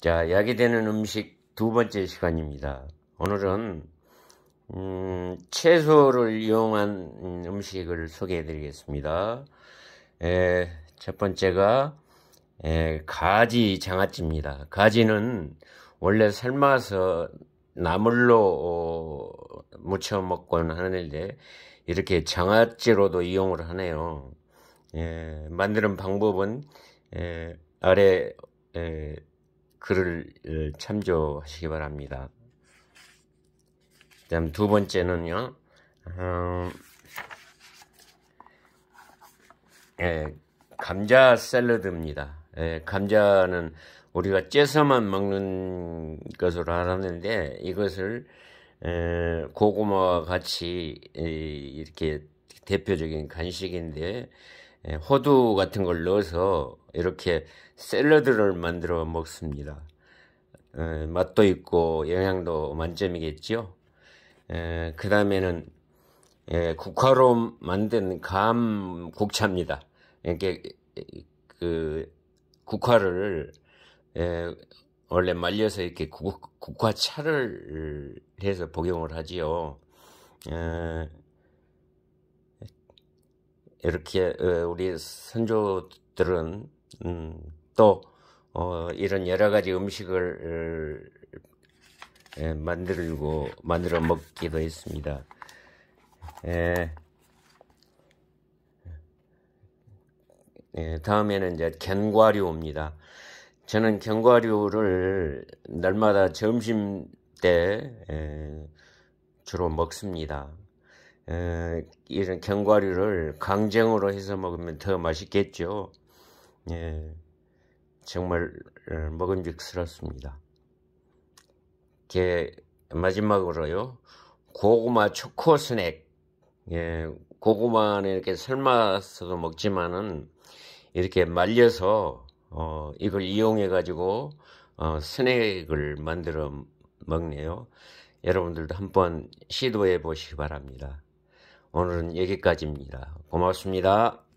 자, 약이 되는 음식 두 번째 시간입니다. 오늘은 음, 채소를 이용한 음, 음식을 소개해 드리겠습니다. 예, 첫 번째가 에, 예, 가지 장아찌입니다. 가지는 원래 삶아서 나물로 어, 무쳐 먹곤 하는데 이렇게 장아찌로도 이용을 하네요. 에, 예, 만드는 방법은 에, 아래 에, 글을 어, 참조하시기 바랍니다. 다음 두 번째는요. 어, 예, 감자 샐러드입니다. 예, 감자는 우리가 째서만 먹는 것으로 알았는데 이것을 에, 어, 고구마와 같이 에, 이렇게 대표적인 간식인데 예, 호두 같은 걸 넣어서 이렇게 샐러드를 만들어 먹습니다. 예, 맛도 있고 영양도 만점이겠지그 예, 다음에는 국화로 만든 감 국차입니다. 이렇게 그 국화를 원래 말려서 이렇게 국, 화차를 해서 복용을 하지요. 이렇게 어, 우리 선조들은 음, 또 어, 이런 여러 가지 음식을 만들고 만들어 먹기도 했습니다. 다음에는 이제 견과류입니다. 저는 견과류를 날마다 점심 때 주로 먹습니다. 이런 견과류를 강쟁으로 해서 먹으면 더 맛있겠죠. 예, 정말 어, 먹음직스럽습니다. 게, 마지막으로요. 고구마 초코 스낵. 예, 고구마는 이렇게 삶아서도 먹지만은 이렇게 말려서 어, 이걸 이용해 가지고 어, 스낵을 만들어 먹네요. 여러분들도 한번 시도해 보시기 바랍니다. 오늘은 여기까지입니다. 고맙습니다.